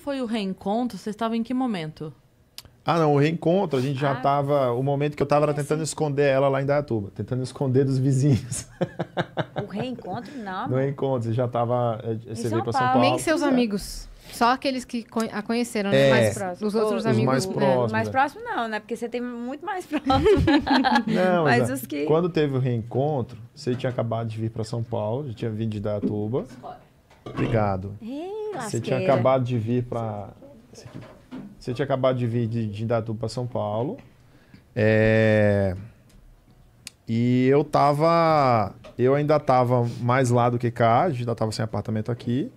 foi o reencontro? Você estava em que momento? Ah, não, o reencontro, a gente já estava. Ah, o momento que eu estava era ah, tentando assim. esconder ela lá em Dayatuba, tentando esconder dos vizinhos. O reencontro, não. No reencontro, você já estava. Eh, você veio para São Paulo. Nem seus amigos. Só aqueles que a conheceram, né? é, mais próximos. Os outros é. né? os amigos. Mais próximos. É, mais próximo não, né? Porque você tem muito mais próximo. não, mas os é, que. Quando teve o reencontro, você tinha acabado de vir para São Paulo, já tinha vindo de Dayatuba. Escola. Obrigado. Ei, Você tinha acabado de vir para. Você tinha acabado de vir de, de para São Paulo. É... E eu tava. Eu ainda tava mais lá do que cá, a gente ainda tava sem apartamento aqui,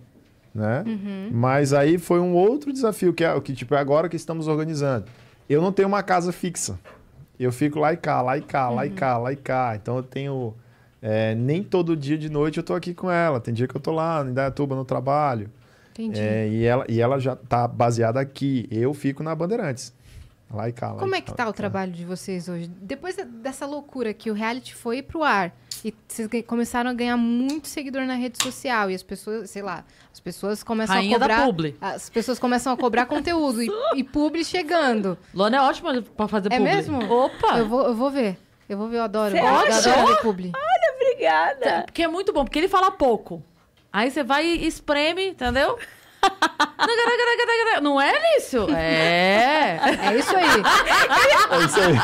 né? Uhum. Mas aí foi um outro desafio, que é o que, tipo, é agora que estamos organizando. Eu não tenho uma casa fixa. Eu fico lá e cá, lá e cá, uhum. lá e uhum. cá, lá e cá. Então eu tenho é, nem todo dia de noite eu tô aqui com ela. Tem dia que eu tô lá em Dayatuba no trabalho. Entendi. É, e, ela, e ela já tá baseada aqui. Eu fico na Bandeirantes. Lá e cá. Lá Como é tá e é que tá o trabalho de vocês hoje? Depois dessa loucura que o reality foi pro ar e vocês começaram a ganhar muito seguidor na rede social e as pessoas, sei lá, as pessoas começam Rainha a cobrar. Da publi. As pessoas começam a cobrar conteúdo e, e publi chegando. Lona é ótima pra fazer é publi. É mesmo? Opa! Eu vou, eu vou ver. Eu vou ver, eu adoro. eu adoro publi. Ah! Obrigada. Tá, porque é muito bom, porque ele fala pouco. Aí você vai e espreme, entendeu? Não é, isso? É. É isso aí. É isso aí.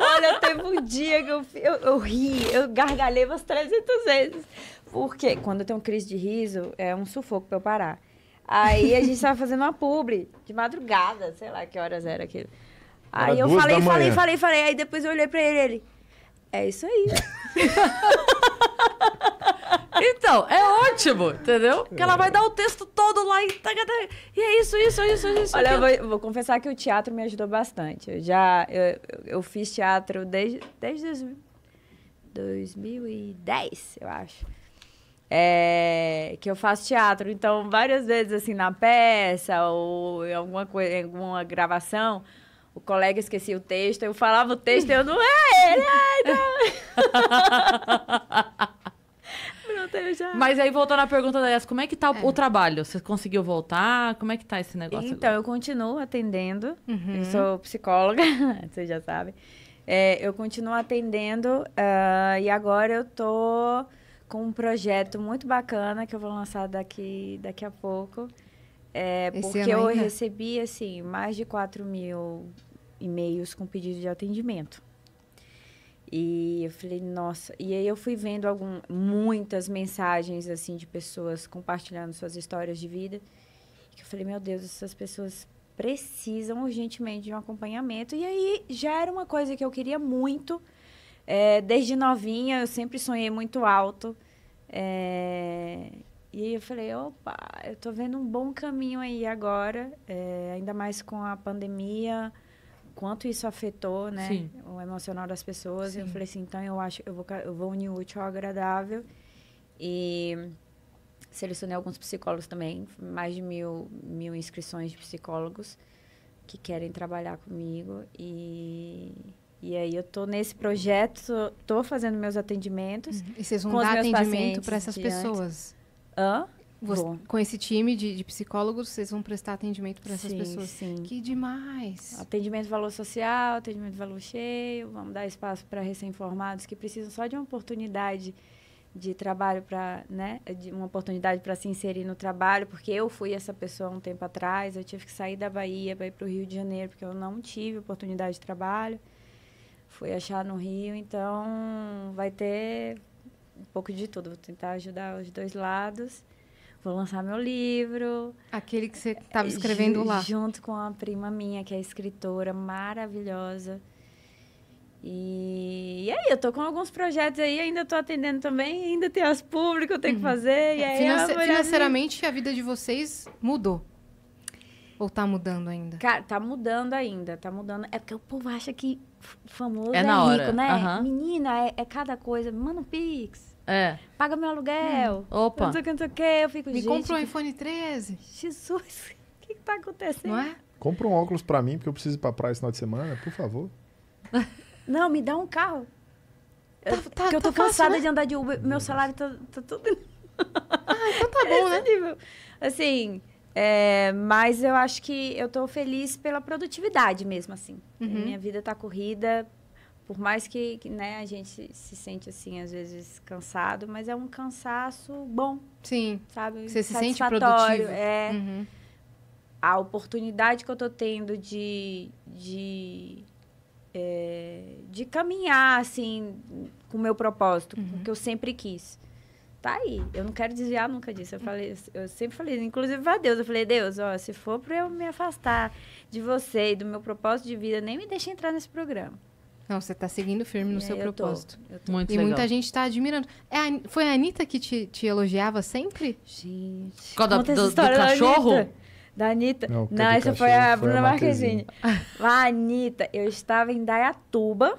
Olha, teve um dia que eu, eu, eu ri, eu gargalhei umas 300 vezes. Porque quando eu tenho crise de riso, é um sufoco pra eu parar. Aí a gente tava fazendo uma publi, de madrugada, sei lá que horas era aquilo. Aí era eu falei, falei, falei, falei. Aí depois eu olhei pra ele, ele... É isso aí. então, é ótimo, entendeu? Que ela vai dar o texto todo lá e. Tá, tá, tá. E é isso, isso, isso, isso. Olha, eu vou, vou, confessar que o teatro me ajudou bastante. Eu já. Eu, eu fiz teatro desde, desde 2010, eu acho. É, que eu faço teatro. Então, várias vezes, assim, na peça ou em alguma, coisa, em alguma gravação o colega esquecia o texto, eu falava o texto e eu não é ele, É, então... já... Mas aí, voltando à pergunta da Yas, como é que tá é. o trabalho? Você conseguiu voltar? Como é que tá esse negócio? Então, agora? eu continuo atendendo. Uhum. Eu sou psicóloga, você já sabe. É, eu continuo atendendo uh, e agora eu tô com um projeto muito bacana que eu vou lançar daqui, daqui a pouco. É, porque eu recebi, assim, mais de 4 mil e-mails com pedido de atendimento. E eu falei, nossa. E aí eu fui vendo algum, muitas mensagens, assim, de pessoas compartilhando suas histórias de vida. Que eu falei, meu Deus, essas pessoas precisam urgentemente de um acompanhamento. E aí já era uma coisa que eu queria muito. É, desde novinha, eu sempre sonhei muito alto. É, e aí eu falei, opa, eu tô vendo um bom caminho aí agora. É, ainda mais com a pandemia quanto isso afetou, né? Sim. O emocional das pessoas. Sim. Eu falei assim, então eu acho, eu vou, eu vou unir útil ao agradável. E selecionei alguns psicólogos também, mais de mil, mil inscrições de psicólogos que querem trabalhar comigo. E, e aí eu tô nesse projeto, tô fazendo meus atendimentos. Uhum. E vocês vão dar atendimento para essas pessoas? Antes. Hã? Você, com esse time de, de, psicólogos, vocês vão prestar atendimento para essas sim, pessoas. Sim. Que demais! Atendimento valor social, atendimento valor cheio, vamos dar espaço para recém-formados que precisam só de uma oportunidade de trabalho para, né, de uma oportunidade para se inserir no trabalho, porque eu fui essa pessoa um tempo atrás, eu tive que sair da Bahia para ir para o Rio de Janeiro, porque eu não tive oportunidade de trabalho. Fui achar no Rio, então vai ter um pouco de tudo, vou tentar ajudar os dois lados vou lançar meu livro. Aquele que você estava escrevendo lá. Junto com a prima minha, que é escritora maravilhosa. E, e aí, eu tô com alguns projetos aí, ainda tô atendendo também, ainda tem as públicas, que eu tenho uhum. que fazer. E aí, Finance a financeiramente, a vida de vocês mudou. Ou tá mudando ainda? Cara, tá mudando ainda, tá mudando. É porque o povo acha que famoso é, é rico, né? Uhum. Menina, é, é, cada coisa. Mano, Pix. É. Paga meu aluguel. Hum. Opa. Não sei o que, não sei o que. Eu fico, Me compra um iPhone 13. Jesus, o que, que tá acontecendo? Não é? Compra um óculos pra mim, porque eu preciso ir pra praia esse final de semana, por favor. Não, me dá um carro. Tá, eu, tá, tá eu tô tá cansada né? de andar de Uber. Meu salário tá, tá tudo. Ah, então tá bom, né? Nível. Assim, é, mas eu acho que eu tô feliz pela produtividade mesmo, assim. Uhum. Minha vida tá corrida, por mais que, que, né, a gente se sente assim, às vezes, cansado, mas é um cansaço bom. Sim. Sabe? Você se sente produtivo. É. Uhum. A oportunidade que eu tô tendo de. de é, de caminhar assim com o meu propósito, uhum. com o uhum. que eu sempre quis. Tá aí, eu não quero desviar nunca disso. Eu falei, eu sempre falei, inclusive para Deus, eu falei, Deus, ó, se for para eu me afastar de você e do meu propósito de vida, nem me deixe entrar nesse programa. Não, você está seguindo firme no é, seu eu propósito. Tô, eu tô. Muito e legal. muita gente está admirando. É a, foi a Anitta que te, te, elogiava sempre? Gente. Qual da, do, do, cachorro? Da Anitta. Da Anitta. Não, Não essa foi a Bruna Marquezine. a Anitta, eu estava em Dayatuba.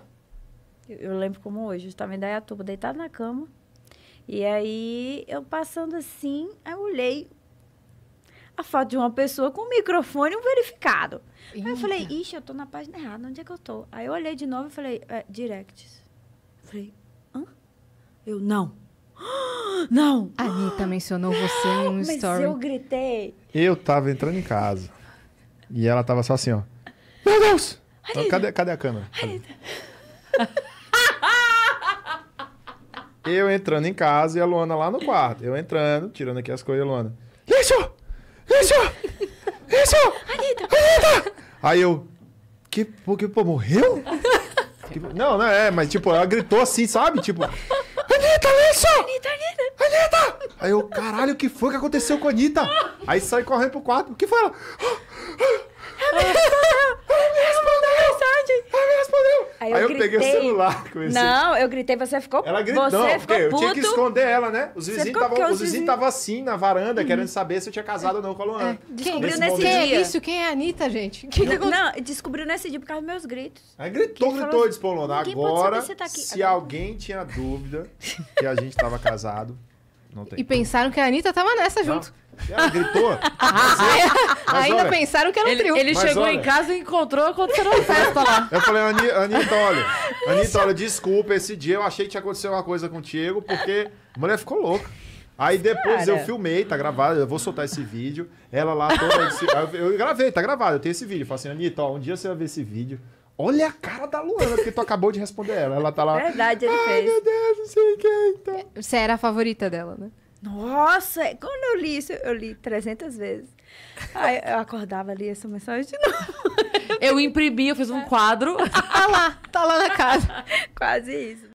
Eu, eu lembro como hoje. Eu estava em Dayatuba, deitada na cama. E aí, eu passando assim, eu olhei a foto de uma pessoa com um microfone um verificado. Eita. Aí eu falei, ixi, eu tô na página errada, onde é que eu tô? Aí eu olhei de novo e falei, é, directs. Falei, hã? Eu, não. Não! A Anitta mencionou você em um Mas story. eu gritei. Eu tava entrando em casa. E ela tava só assim, ó. Meu Deus! Então, cadê, cadê a câmera? eu entrando em casa e a Luana lá no quarto. Eu entrando, tirando aqui as coisas, Luana. Isso! Isso! Isso! Anitta! Anitta! Aí eu. Que, que pô, morreu? Que, tipo, não, não é, mas tipo, ela gritou assim, sabe? Tipo. Anitta, isso! Anitta, Anitta! Anitta! Aí eu, caralho, o que foi que aconteceu com a Anitta? Aí sai correndo pro quarto. O que foi ela? me respondeu. Aí eu, aí eu gritei, peguei o celular. esse. Não, eu gritei, você ficou Ela gritou, você ficou eu puto. tinha que esconder ela, né? Os vizinhos estavam os vizinhos assim na varanda, querendo uhum. saber se eu tinha casado ou não com a Luana. É. Descobriu nesse, nesse dia. É isso? Quem é a Anitta, gente? Que não, não, descobriu nesse dia por causa dos meus gritos. Aí gritou, Quem gritou, falou, disse, agora, tá se agora. alguém tinha dúvida que a gente estava casado, Não tem. E pensaram que a Anitta tava nessa junto. Não. Ela gritou. Mas, mas Ainda olha, pensaram que era um ele, trio. Ele chegou olha, em casa e encontrou, aconteceu uma festa lá. Eu falei, Ani, Anitta, olha, Anitta, olha, desculpa, esse dia eu achei que tinha acontecido uma coisa contigo, porque a mulher ficou louca. Aí depois Cara. eu filmei, tá gravado, eu vou soltar esse vídeo. Ela lá toda. eu gravei, tá gravado, eu tenho esse vídeo. Eu falei assim, Anitta, ó, um dia você vai ver esse vídeo. Olha a cara da Luana, porque tu acabou de responder ela. Ela tá lá. Verdade, ele Ai, fez. meu Deus, não sei quem. Então. Você era a favorita dela, né? Nossa, quando eu li isso, eu li 300 vezes. Aí eu acordava ali essa mensagem de novo. Eu imprimi, eu fiz um quadro. tá lá, tá lá na casa. Quase isso.